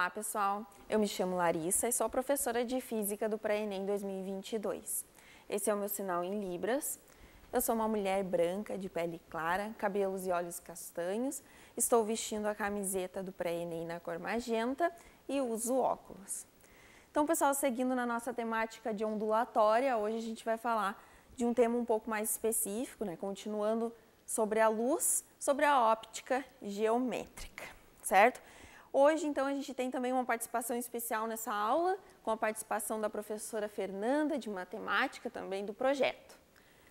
Olá, pessoal. Eu me chamo Larissa e sou professora de Física do Pré-ENEM 2022. Esse é o meu sinal em libras. Eu sou uma mulher branca, de pele clara, cabelos e olhos castanhos. Estou vestindo a camiseta do Pré-ENEM na cor magenta e uso óculos. Então, pessoal, seguindo na nossa temática de ondulatória, hoje a gente vai falar de um tema um pouco mais específico, né? Continuando sobre a luz, sobre a óptica geométrica, certo? Hoje, então, a gente tem também uma participação especial nessa aula, com a participação da professora Fernanda, de matemática, também do projeto.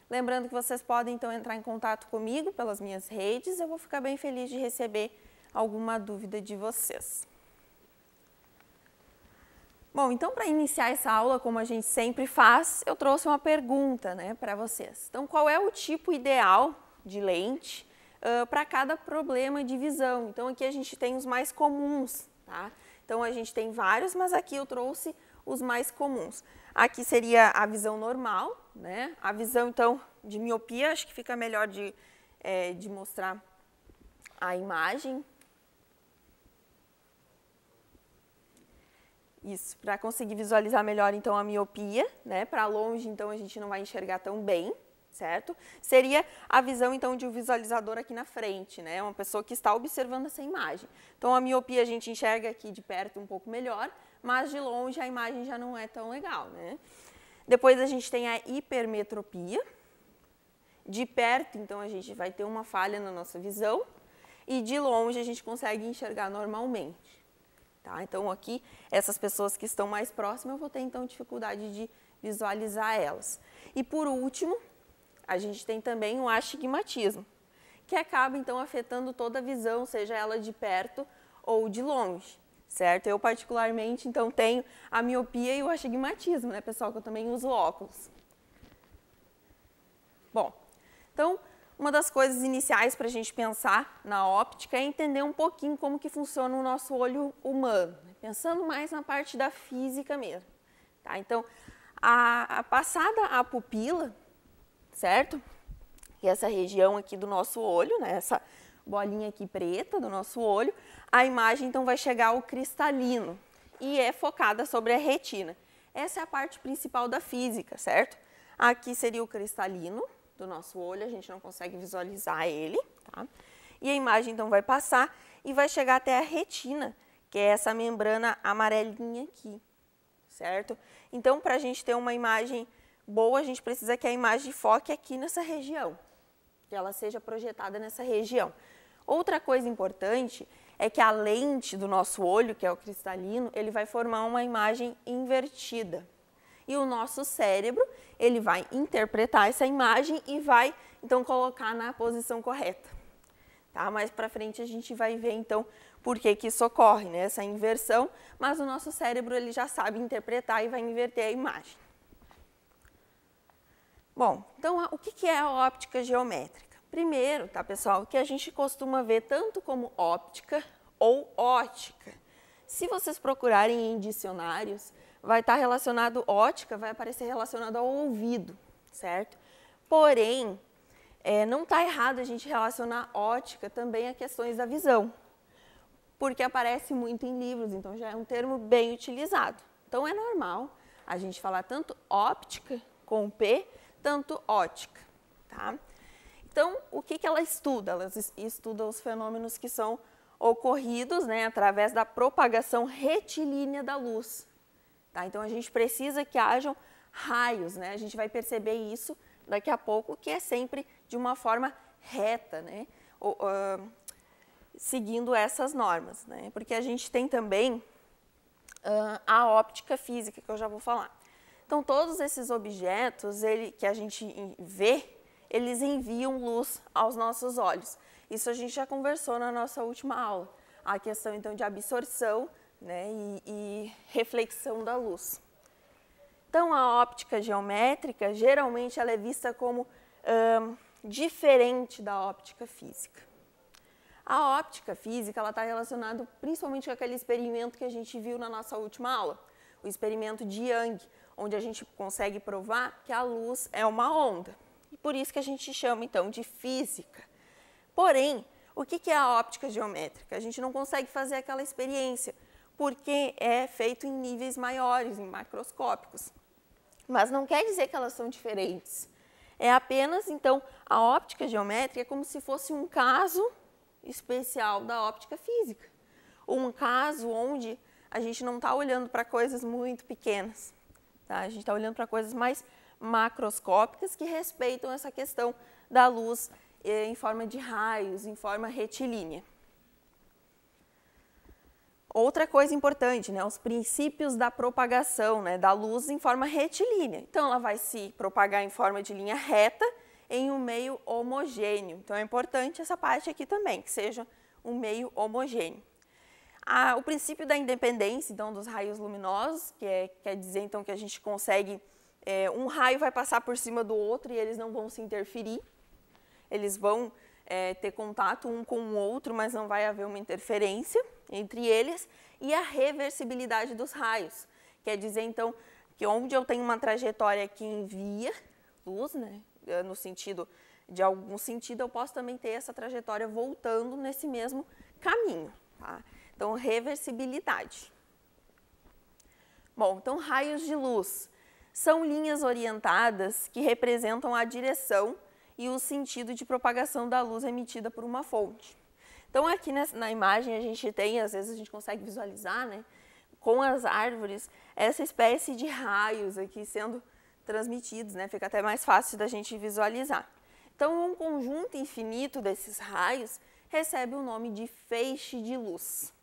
Lembrando que vocês podem, então, entrar em contato comigo pelas minhas redes, eu vou ficar bem feliz de receber alguma dúvida de vocês. Bom, então para iniciar essa aula, como a gente sempre faz, eu trouxe uma pergunta né, para vocês. Então, qual é o tipo ideal de lente uh, para cada problema de visão. Então aqui a gente tem os mais comuns, tá? Então a gente tem vários, mas aqui eu trouxe os mais comuns. Aqui seria a visão normal, né? A visão então de miopia, acho que fica melhor de, é, de mostrar a imagem. Isso, para conseguir visualizar melhor então a miopia, né? Para longe então a gente não vai enxergar tão bem certo? Seria a visão, então, de um visualizador aqui na frente, né? Uma pessoa que está observando essa imagem. Então, a miopia a gente enxerga aqui de perto um pouco melhor, mas de longe a imagem já não é tão legal, né? Depois a gente tem a hipermetropia. De perto, então, a gente vai ter uma falha na nossa visão e de longe a gente consegue enxergar normalmente. Tá? Então, aqui, essas pessoas que estão mais próximas, eu vou ter, então, dificuldade de visualizar elas. E por último, a gente tem também um astigmatismo, que acaba então afetando toda a visão, seja ela de perto ou de longe, certo? Eu particularmente então tenho a miopia e o astigmatismo, né, pessoal, que eu também uso óculos. Bom, então uma das coisas iniciais para a gente pensar na óptica é entender um pouquinho como que funciona o nosso olho humano, né? pensando mais na parte da física mesmo. Tá? Então, a, a passada a pupila, certo? e essa região aqui do nosso olho, né? Essa bolinha aqui preta do nosso olho. A imagem, então, vai chegar ao cristalino e é focada sobre a retina. Essa é a parte principal da física, certo? Aqui seria o cristalino do nosso olho, a gente não consegue visualizar ele, tá? E a imagem, então, vai passar e vai chegar até a retina, que é essa membrana amarelinha aqui, certo? Então, para a gente ter uma imagem boa, a gente precisa que a imagem foque aqui nessa região, que ela seja projetada nessa região. Outra coisa importante é que a lente do nosso olho, que é o cristalino, ele vai formar uma imagem invertida. E o nosso cérebro, ele vai interpretar essa imagem e vai, então, colocar na posição correta. Tá? Mais para frente a gente vai ver, então, por que, que isso ocorre, né? essa inversão, mas o nosso cérebro ele já sabe interpretar e vai inverter a imagem. Bom, então o que é a óptica geométrica? Primeiro, tá pessoal, que a gente costuma ver tanto como óptica ou ótica. Se vocês procurarem em dicionários, vai estar tá relacionado ótica, vai aparecer relacionado ao ouvido, certo? Porém, é, não está errado a gente relacionar ótica também a questões da visão, porque aparece muito em livros, então já é um termo bem utilizado. Então é normal a gente falar tanto óptica com P tanto ótica. Tá? Então, o que, que ela estuda? Ela estuda os fenômenos que são ocorridos né, através da propagação retilínea da luz. Tá? Então, a gente precisa que hajam raios, né? a gente vai perceber isso daqui a pouco, que é sempre de uma forma reta, né? O, uh, seguindo essas normas. Né? Porque a gente tem também uh, a óptica física, que eu já vou falar. Então, todos esses objetos ele, que a gente vê, eles enviam luz aos nossos olhos. Isso a gente já conversou na nossa última aula. A questão, então, de absorção né, e, e reflexão da luz. Então, a óptica geométrica, geralmente, ela é vista como hum, diferente da óptica física. A óptica física está relacionada principalmente com aquele experimento que a gente viu na nossa última aula, o experimento de Young, onde a gente consegue provar que a luz é uma onda. E por isso que a gente chama então de física. Porém, o que é a óptica geométrica? A gente não consegue fazer aquela experiência, porque é feito em níveis maiores, em macroscópicos. Mas não quer dizer que elas são diferentes. É apenas, então, a óptica geométrica é como se fosse um caso especial da óptica física. Um caso onde a gente não está olhando para coisas muito pequenas. Tá? A gente está olhando para coisas mais macroscópicas que respeitam essa questão da luz eh, em forma de raios, em forma retilínea. Outra coisa importante, né, os princípios da propagação né, da luz em forma retilínea. Então, ela vai se propagar em forma de linha reta em um meio homogêneo. Então, é importante essa parte aqui também, que seja um meio homogêneo a, o princípio da independência, então, dos raios luminosos, que é, quer dizer, então, que a gente consegue... É, um raio vai passar por cima do outro e eles não vão se interferir. Eles vão é, ter contato um com o outro, mas não vai haver uma interferência entre eles. E a reversibilidade dos raios, quer dizer, então, que onde eu tenho uma trajetória que envia luz, né, no sentido de algum sentido, eu posso também ter essa trajetória voltando nesse mesmo caminho. Tá? Então, reversibilidade. Bom, então raios de luz são linhas orientadas que representam a direção e o sentido de propagação da luz emitida por uma fonte. Então aqui nessa, na imagem a gente tem, às vezes a gente consegue visualizar, né, com as árvores, essa espécie de raios aqui sendo transmitidos, né, fica até mais fácil da gente visualizar. Então um conjunto infinito desses raios recebe o nome de feixe de luz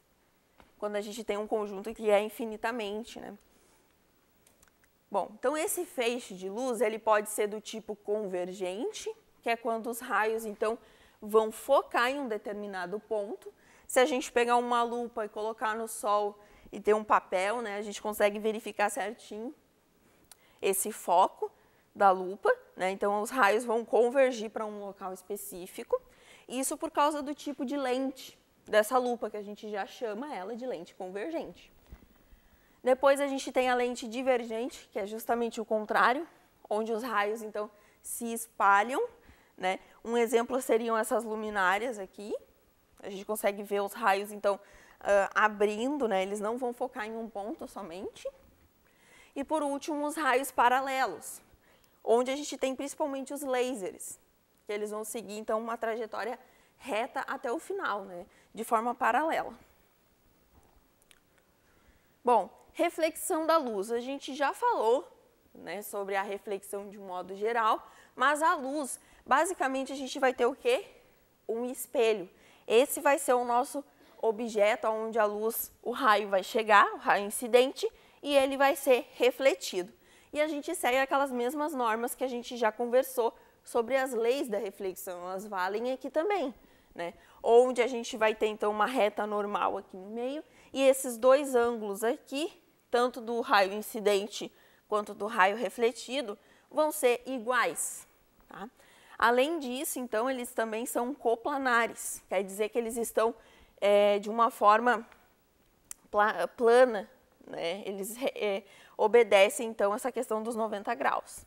quando a gente tem um conjunto que é infinitamente, né? Bom, então esse feixe de luz, ele pode ser do tipo convergente, que é quando os raios, então, vão focar em um determinado ponto. Se a gente pegar uma lupa e colocar no sol e ter um papel, né, a gente consegue verificar certinho esse foco da lupa, né? Então os raios vão convergir para um local específico. Isso por causa do tipo de lente dessa lupa, que a gente já chama ela de lente convergente. Depois a gente tem a lente divergente, que é justamente o contrário, onde os raios então se espalham. Né? Um exemplo seriam essas luminárias aqui. A gente consegue ver os raios então uh, abrindo, né? eles não vão focar em um ponto somente. E por último, os raios paralelos, onde a gente tem principalmente os lasers, que eles vão seguir então uma trajetória reta até o final, né, de forma paralela. Bom, reflexão da luz. A gente já falou né, sobre a reflexão de um modo geral, mas a luz, basicamente a gente vai ter o quê? Um espelho. Esse vai ser o nosso objeto onde a luz, o raio vai chegar, o raio incidente, e ele vai ser refletido. E a gente segue aquelas mesmas normas que a gente já conversou sobre as leis da reflexão, elas valem aqui também né? Onde a gente vai ter então uma reta normal aqui no meio e esses dois ângulos aqui, tanto do raio incidente quanto do raio refletido, vão ser iguais. Tá? Além disso, então, eles também são coplanares, quer dizer que eles estão é, de uma forma plana, né? eles é, obedecem, então, essa questão dos 90 graus.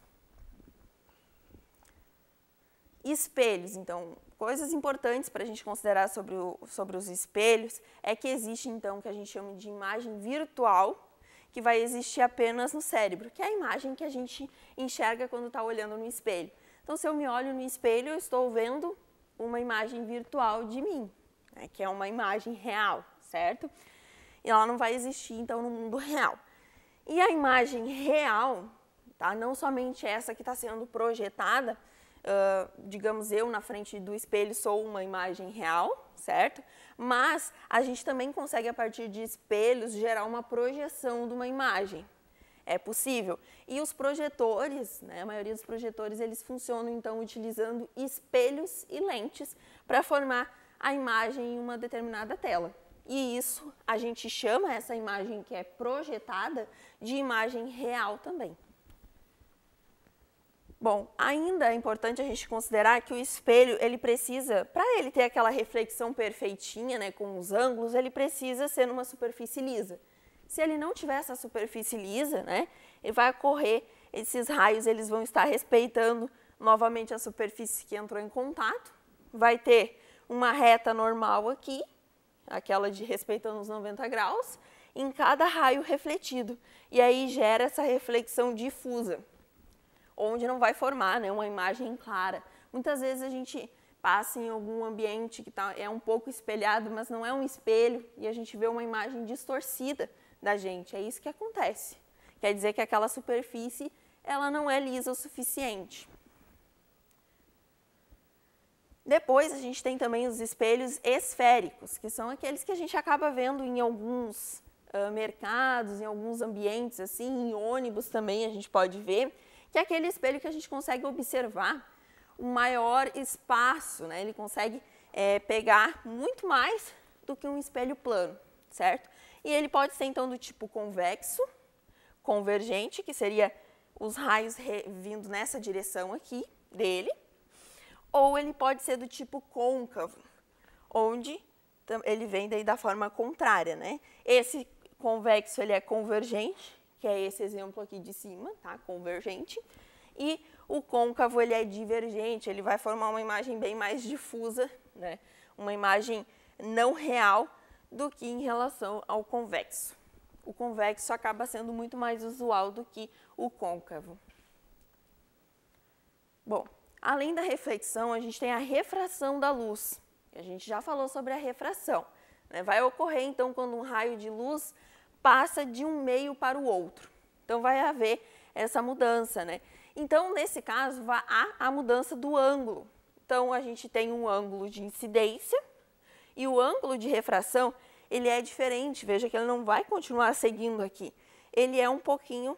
Espelhos, então, coisas importantes para a gente considerar sobre, o, sobre os espelhos é que existe, então, o que a gente chama de imagem virtual, que vai existir apenas no cérebro, que é a imagem que a gente enxerga quando está olhando no espelho. Então, se eu me olho no espelho, eu estou vendo uma imagem virtual de mim, né, que é uma imagem real, certo? E ela não vai existir, então, no mundo real. E a imagem real, tá, não somente essa que está sendo projetada, Uh, digamos, eu na frente do espelho sou uma imagem real, certo? Mas a gente também consegue, a partir de espelhos, gerar uma projeção de uma imagem. É possível. E os projetores, né, a maioria dos projetores, eles funcionam então utilizando espelhos e lentes para formar a imagem em uma determinada tela. E isso, a gente chama essa imagem que é projetada de imagem real também. Bom, ainda é importante a gente considerar que o espelho, ele precisa, para ele ter aquela reflexão perfeitinha, né, com os ângulos, ele precisa ser numa superfície lisa. Se ele não tiver essa superfície lisa, né, ele vai ocorrer, esses raios eles vão estar respeitando novamente a superfície que entrou em contato, vai ter uma reta normal aqui, aquela de respeitando os 90 graus, em cada raio refletido. E aí gera essa reflexão difusa onde não vai formar né, uma imagem clara. Muitas vezes a gente passa em algum ambiente que tá, é um pouco espelhado, mas não é um espelho, e a gente vê uma imagem distorcida da gente. É isso que acontece. Quer dizer que aquela superfície ela não é lisa o suficiente. Depois a gente tem também os espelhos esféricos, que são aqueles que a gente acaba vendo em alguns uh, mercados, em alguns ambientes, assim, em ônibus também a gente pode ver, que é aquele espelho que a gente consegue observar um maior espaço, né? Ele consegue é, pegar muito mais do que um espelho plano, certo? E ele pode ser então do tipo convexo, convergente, que seria os raios vindo nessa direção aqui dele, ou ele pode ser do tipo côncavo, onde ele vem daí da forma contrária, né? Esse convexo ele é convergente que é esse exemplo aqui de cima, tá? Convergente. E o côncavo, ele é divergente, ele vai formar uma imagem bem mais difusa, né? Uma imagem não real do que em relação ao convexo. O convexo acaba sendo muito mais usual do que o côncavo. Bom, além da reflexão, a gente tem a refração da luz. A gente já falou sobre a refração. Né? Vai ocorrer, então, quando um raio de luz passa de um meio para o outro. Então vai haver essa mudança, né? Então, nesse caso, há a mudança do ângulo. Então, a gente tem um ângulo de incidência e o ângulo de refração, ele é diferente. Veja que ele não vai continuar seguindo aqui. Ele é um pouquinho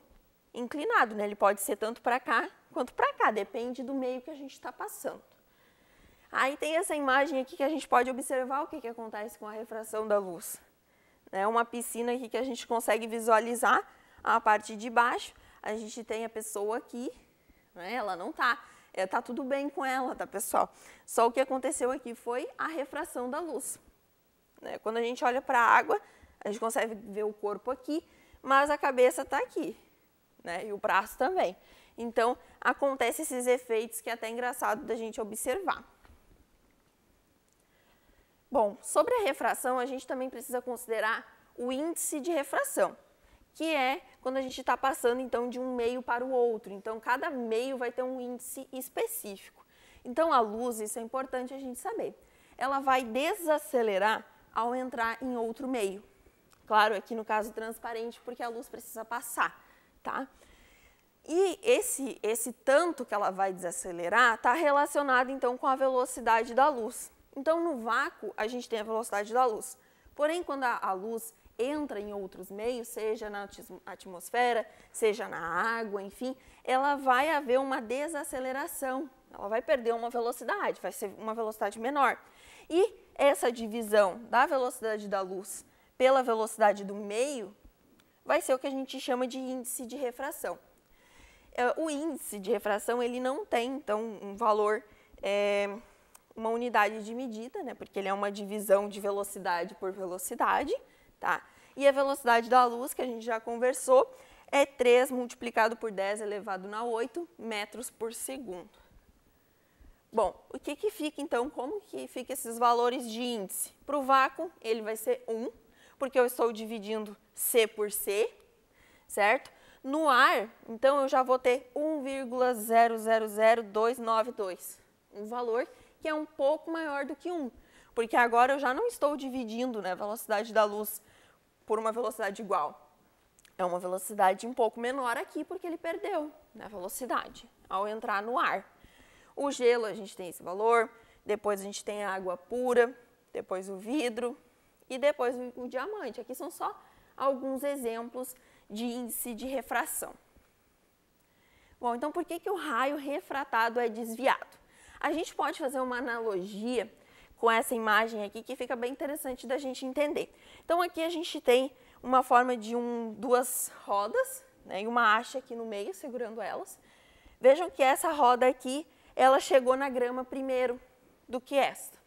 inclinado, né? Ele pode ser tanto para cá quanto para cá, depende do meio que a gente está passando. Aí tem essa imagem aqui que a gente pode observar o que, que acontece com a refração da luz né? Uma piscina aqui que a gente consegue visualizar a parte de baixo. A gente tem a pessoa aqui, né? Ela não está é, tá tudo bem com ela, tá, pessoal? Só o que aconteceu aqui foi a refração da luz. Né? Quando a gente olha para a água, a gente consegue ver o corpo aqui, mas a cabeça está aqui, né? E o braço também. Então, acontece esses efeitos que é até engraçado da gente observar. Bom, sobre a refração, a gente também precisa considerar o índice de refração, que é quando a gente está passando então de um meio para o outro. Então, cada meio vai ter um índice específico. Então, a luz, isso é importante a gente saber, ela vai desacelerar ao entrar em outro meio. Claro, aqui no caso transparente, porque a luz precisa passar, tá? E esse, esse tanto que ela vai desacelerar está relacionado então com a velocidade da luz. Então, no vácuo, a gente tem a velocidade da luz. Porém, quando a, luz entra em outros meios, seja na atmosfera, seja na água, enfim, ela vai haver uma desaceleração. Ela vai perder uma velocidade, vai ser uma velocidade menor. E essa divisão da velocidade da luz pela velocidade do meio vai ser o que a gente chama de índice de refração. É, o índice de refração ele não tem, então, um valor é, uma unidade de medida, né? Porque ele é uma divisão de velocidade por velocidade, tá? E a velocidade da luz, que a gente já conversou, é 3 multiplicado por 10 elevado na 8 metros por segundo. Bom, o que que fica então, como que fica esses valores de índice? Para o vácuo, ele vai ser 1, porque eu estou dividindo C por C, certo? No ar, então eu já vou ter 1,000292, um valor que que é um pouco maior do que 1, porque agora eu já não estou dividindo né, a velocidade da luz por uma velocidade igual. É uma velocidade um pouco menor aqui, porque ele perdeu a né, velocidade ao entrar no ar. O gelo, a gente tem esse valor, depois a gente tem a água pura, depois o vidro e depois o diamante. Aqui são só alguns exemplos de índice de refração. Bom, então por que, que o raio refratado é desviado? A gente pode fazer uma analogia com essa imagem aqui que fica bem interessante da gente entender. Então aqui a gente tem uma forma de um, duas rodas né, e uma haste aqui no meio segurando elas. Vejam que essa roda aqui, ela chegou na grama primeiro do que esta.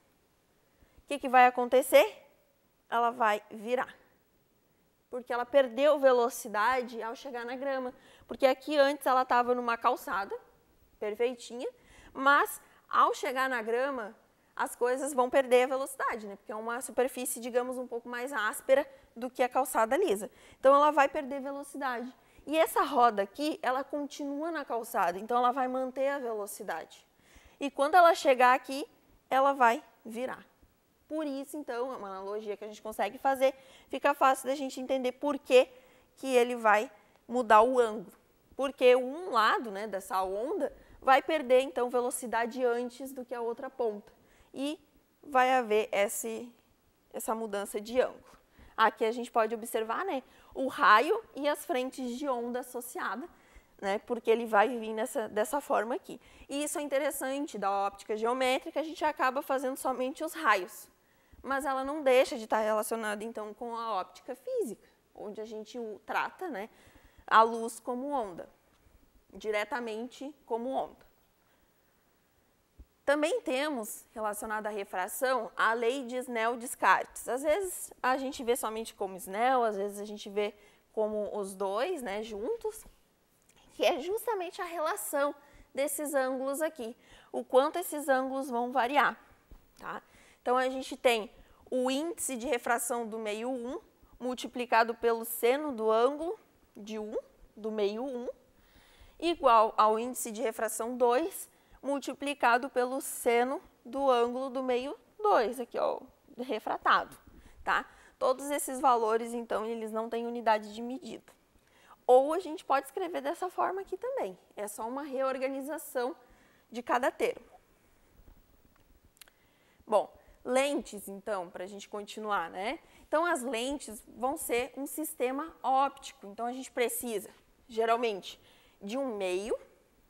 O que, que vai acontecer? Ela vai virar porque ela perdeu velocidade ao chegar na grama. Porque aqui antes ela estava numa calçada, perfeitinha, mas ao chegar na grama, as coisas vão perder a velocidade, né? Porque é uma superfície, digamos, um pouco mais áspera do que a calçada lisa. Então ela vai perder velocidade. E essa roda aqui, ela continua na calçada, então ela vai manter a velocidade. E quando ela chegar aqui, ela vai virar. Por isso, então, é uma analogia que a gente consegue fazer, fica fácil da gente entender por que, que ele vai mudar o ângulo. Porque um lado né, dessa onda vai perder então velocidade antes do que a outra ponta e vai haver esse, essa mudança de ângulo. Aqui a gente pode observar né, o raio e as frentes de onda associada, né, porque ele vai vir nessa, dessa forma aqui. E isso é interessante, da óptica geométrica a gente acaba fazendo somente os raios, mas ela não deixa de estar relacionada então com a óptica física, onde a gente trata né, a luz como onda diretamente como onda. Também temos, relacionado à refração, a lei de Snell-Descartes. Às vezes a gente vê somente como Snell, às vezes a gente vê como os dois, né, juntos, que é justamente a relação desses ângulos aqui, o quanto esses ângulos vão variar, tá? Então a gente tem o índice de refração do meio 1 multiplicado pelo seno do ângulo de 1, do meio 1, igual ao índice de refração 2 multiplicado pelo seno do ângulo do meio 2, aqui ó, refratado, tá? Todos esses valores, então, eles não têm unidade de medida. Ou a gente pode escrever dessa forma aqui também, é só uma reorganização de cada termo. Bom, lentes, então, para a gente continuar, né? Então, as lentes vão ser um sistema óptico, então a gente precisa, geralmente, de um meio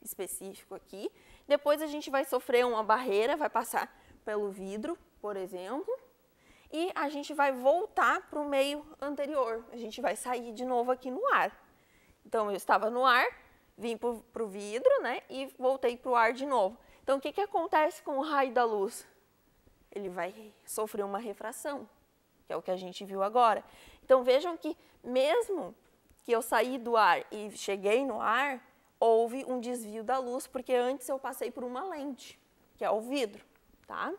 específico aqui. Depois a gente vai sofrer uma barreira, vai passar pelo vidro, por exemplo. E a gente vai voltar para o meio anterior. A gente vai sair de novo aqui no ar. Então, eu estava no ar, vim para o vidro, né? E voltei para o ar de novo. Então, o que, que acontece com o raio da luz? Ele vai sofrer uma refração, que é o que a gente viu agora. Então, vejam que mesmo que eu saí do ar e cheguei no ar, houve um desvio da luz, porque antes eu passei por uma lente, que é o vidro, tá?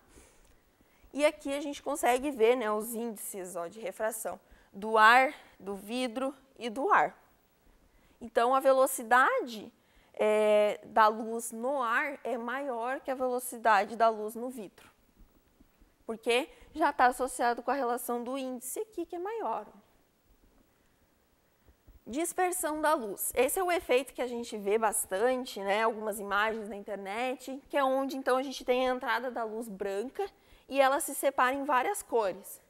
E aqui a gente consegue ver né, os índices ó, de refração do ar, do vidro e do ar. Então, a velocidade é, da luz no ar é maior que a velocidade da luz no vidro, porque já está associado com a relação do índice aqui, que é maior dispersão da luz. Esse é o efeito que a gente vê bastante, né? Algumas imagens na internet, que é onde então a gente tem a entrada da luz branca e ela se separa em várias cores.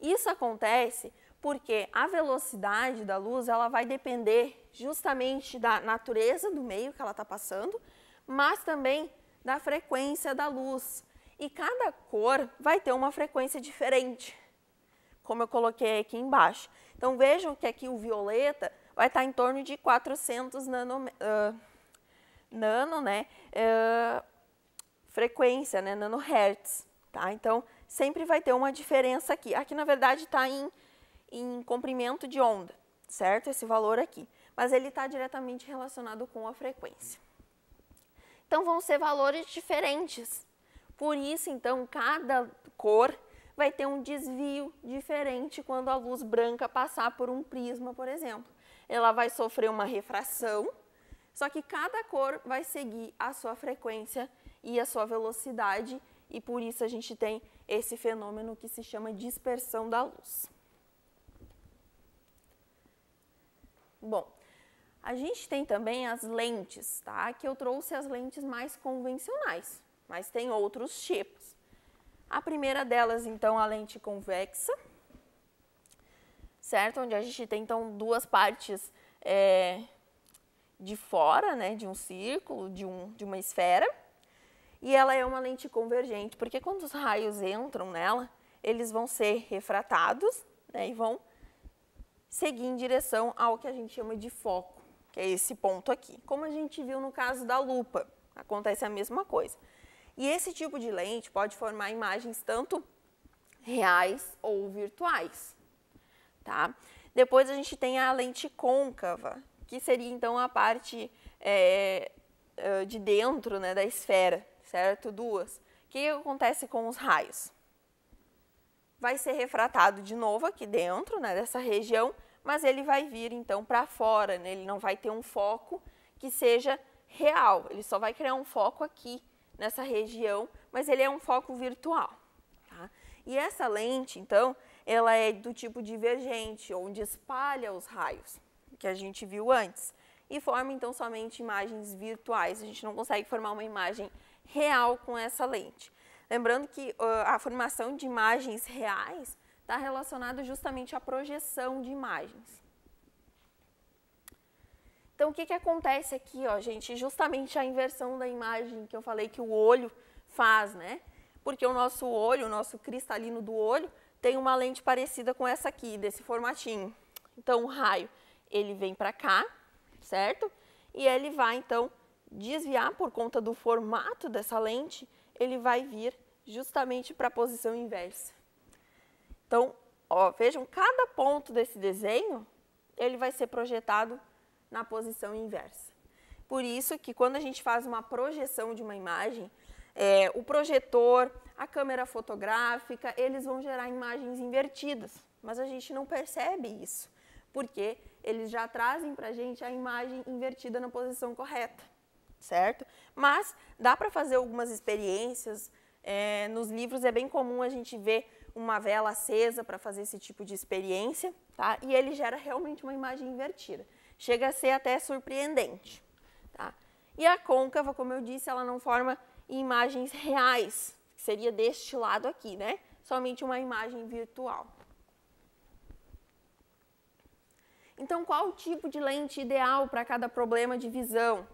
Isso acontece porque a velocidade da luz ela vai depender justamente da natureza do meio que ela está passando, mas também da frequência da luz. E cada cor vai ter uma frequência diferente, como eu coloquei aqui embaixo. Então vejam que aqui o violeta vai estar tá em torno de 400 nano, uh, nano né, uh, frequência, né, nanohertz. Tá? Então sempre vai ter uma diferença aqui. Aqui na verdade está em, em comprimento de onda, certo? Esse valor aqui. Mas ele está diretamente relacionado com a frequência. Então vão ser valores diferentes. Por isso, então, cada cor vai ter um desvio diferente quando a luz branca passar por um prisma, por exemplo. Ela vai sofrer uma refração, só que cada cor vai seguir a sua frequência e a sua velocidade, e por isso a gente tem esse fenômeno que se chama dispersão da luz. Bom, a gente tem também as lentes, tá? Que eu trouxe as lentes mais convencionais, mas tem outros tipos. A primeira delas, então, a lente convexa, certo? Onde a gente tem, então, duas partes é, de fora, né, de um círculo, de, um, de uma esfera. E ela é uma lente convergente, porque quando os raios entram nela, eles vão ser refratados né, e vão seguir em direção ao que a gente chama de foco, que é esse ponto aqui. Como a gente viu no caso da lupa, acontece a mesma coisa. E esse tipo de lente pode formar imagens tanto reais ou virtuais, tá? Depois a gente tem a lente côncava, que seria então a parte é, é, de dentro né, da esfera, certo? Duas. O que acontece com os raios? Vai ser refratado de novo aqui dentro, né, dessa região, mas ele vai vir então para fora, né? ele não vai ter um foco que seja real, ele só vai criar um foco aqui, nessa região, mas ele é um foco virtual. Tá? E essa lente, então, ela é do tipo divergente, onde espalha os raios, que a gente viu antes, e forma então somente imagens virtuais. A gente não consegue formar uma imagem real com essa lente. Lembrando que uh, a formação de imagens reais está relacionada justamente à projeção de imagens. Então, o que, que acontece aqui, ó, gente? Justamente a inversão da imagem que eu falei que o olho faz, né? Porque o nosso olho, o nosso cristalino do olho, tem uma lente parecida com essa aqui, desse formatinho. Então, o raio, ele vem para cá, certo? E ele vai, então, desviar por conta do formato dessa lente, ele vai vir justamente para a posição inversa. Então, ó, vejam, cada ponto desse desenho, ele vai ser projetado na posição inversa. Por isso que quando a gente faz uma projeção de uma imagem, é, o projetor, a câmera fotográfica, eles vão gerar imagens invertidas, mas a gente não percebe isso, porque eles já trazem para a gente a imagem invertida na posição correta, certo? Mas dá para fazer algumas experiências, é, nos livros é bem comum a gente ver uma vela acesa para fazer esse tipo de experiência, tá? E ele gera realmente uma imagem invertida chega a ser até surpreendente. Tá? E a côncava, como eu disse, ela não forma imagens reais, que seria deste lado aqui, né? Somente uma imagem virtual. Então, qual o tipo de lente ideal para cada problema de visão?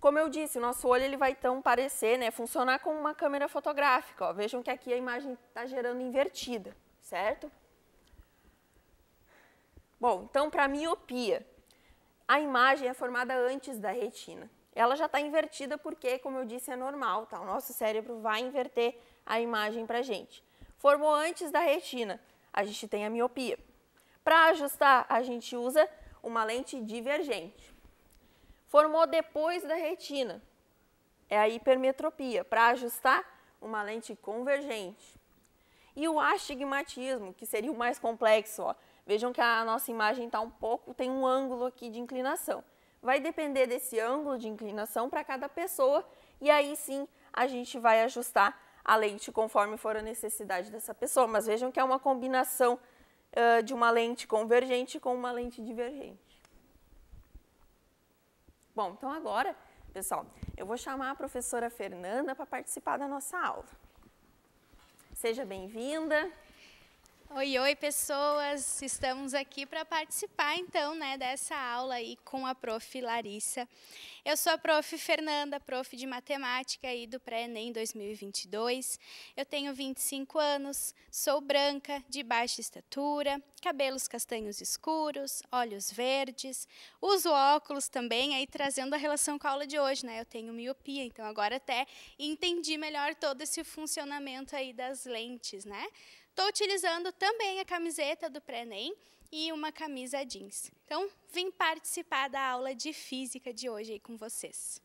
Como eu disse, o nosso olho ele vai tão parecer, né, funcionar como uma câmera fotográfica. Ó. Vejam que aqui a imagem está gerando invertida, certo? Bom, então para miopia, a imagem é formada antes da retina. Ela já está invertida porque, como eu disse, é normal, tá? O nosso cérebro vai inverter a imagem para a gente. Formou antes da retina, a gente tem a miopia. Para ajustar, a gente usa uma lente divergente. Formou depois da retina, é a hipermetropia. Para ajustar, uma lente convergente. E o astigmatismo, que seria o mais complexo, ó Vejam que a nossa imagem está um pouco, tem um ângulo aqui de inclinação. Vai depender desse ângulo de inclinação para cada pessoa e aí sim a gente vai ajustar a lente conforme for a necessidade dessa pessoa. Mas vejam que é uma combinação uh, de uma lente convergente com uma lente divergente. Bom, então agora, pessoal, eu vou chamar a professora Fernanda para participar da nossa aula. Seja bem-vinda. Oi, oi, pessoas! Estamos aqui para participar, então, né, dessa aula aí com a prof. Larissa. Eu sou a prof. Fernanda, prof. de Matemática aí do Pré-ENEM 2022. Eu tenho 25 anos, sou branca, de baixa estatura, cabelos castanhos escuros, olhos verdes, uso óculos também, aí trazendo a relação com a aula de hoje, né? Eu tenho miopia, então agora até entendi melhor todo esse funcionamento aí das lentes, né? Estou utilizando também a camiseta do pré e uma camisa jeans. Então, vim participar da aula de física de hoje aí com vocês.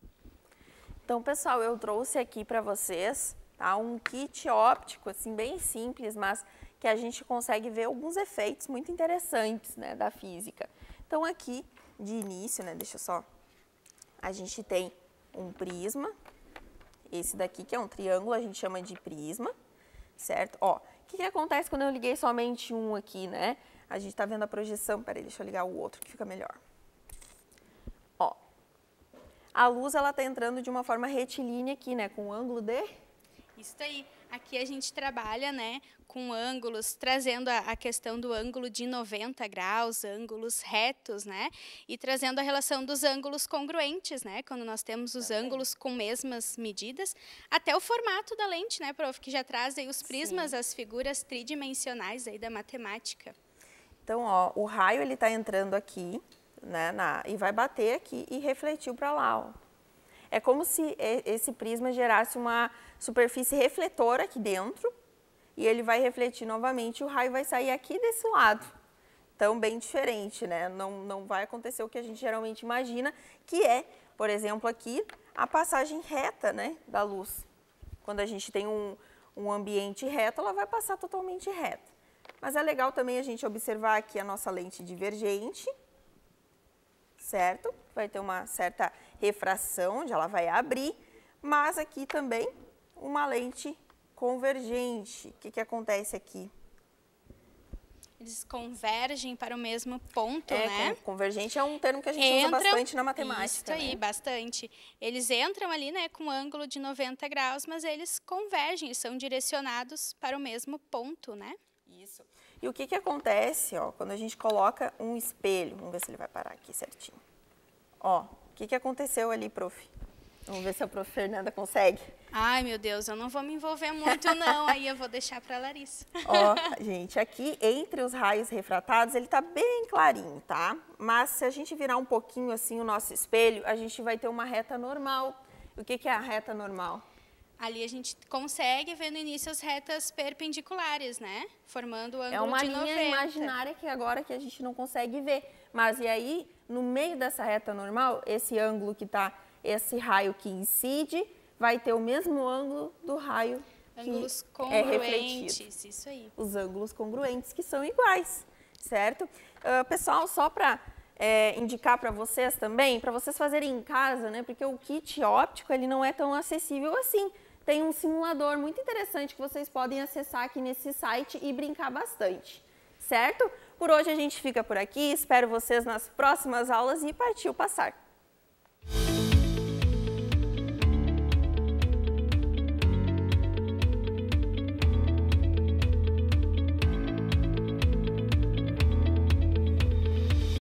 Então, pessoal, eu trouxe aqui para vocês tá, um kit óptico, assim, bem simples, mas que a gente consegue ver alguns efeitos muito interessantes né, da física. Então, aqui, de início, né, deixa eu só, a gente tem um prisma, esse daqui que é um triângulo, a gente chama de prisma, certo? Ó, que, que acontece quando eu liguei somente um aqui, né? A gente está vendo a projeção, peraí, deixa eu ligar o outro que fica melhor. Ó, a luz ela está entrando de uma forma retilínea aqui, né? Com um ângulo de... Isso aí. Aqui a gente trabalha né, com ângulos, trazendo a, questão do ângulo de 90 graus, ângulos retos, né? E trazendo a relação dos ângulos congruentes, né? Quando nós temos os Também. ângulos com mesmas medidas, até o formato da lente, né, prof? Que já traz aí os prismas, Sim. as figuras tridimensionais aí da matemática. Então, ó, o raio ele está entrando aqui, né, na, e vai bater aqui e refletiu para lá, ó. É como se esse prisma gerasse uma superfície refletora aqui dentro e ele vai refletir novamente o raio vai sair aqui desse lado. Então, bem diferente, né? Não, não vai acontecer o que a gente geralmente imagina, que é, por exemplo, aqui a passagem reta né, da luz. Quando a gente tem um, um ambiente reto, ela vai passar totalmente reta. Mas é legal também a gente observar aqui a nossa lente divergente, certo? Vai ter uma certa refração, onde ela vai abrir, mas aqui também uma lente convergente. O que, que acontece aqui? Eles convergem para o mesmo ponto, é, né? Convergente é um termo que a gente entram, usa bastante na matemática. Isso aí, né? bastante. Eles entram ali, né, com um ângulo de 90 graus, mas eles convergem, são direcionados para o mesmo ponto, né? Isso. E o que, que acontece, ó, quando a gente coloca um espelho, vamos ver se ele vai parar aqui certinho. Ó, o que, que aconteceu ali, prof? Vamos ver se a prof Fernanda consegue. Ai, meu Deus, eu não vou me envolver muito não, aí eu vou deixar para Larissa. Ó, gente, aqui entre os raios refratados, ele tá bem clarinho, tá? Mas se a gente virar um pouquinho assim o nosso espelho, a gente vai ter uma reta normal. O que, que é a reta normal? Ali a gente consegue ver no início as retas perpendiculares, né? Formando o é ângulo de 90. É uma linha 90. imaginária que agora que a gente não consegue ver. Mas e aí, no meio dessa reta normal, esse ângulo que está, esse raio que incide, vai ter o mesmo ângulo do raio ângulos que é congruentes, é refletido. Isso aí. Os ângulos congruentes que são iguais, certo? Uh, pessoal, só para é, indicar para vocês também, para vocês fazerem em casa, né? Porque o kit óptico ele não é tão acessível assim. Tem um simulador muito interessante que vocês podem acessar aqui nesse site e brincar bastante, certo? Por hoje a gente fica por aqui, espero vocês nas próximas aulas e partiu passar!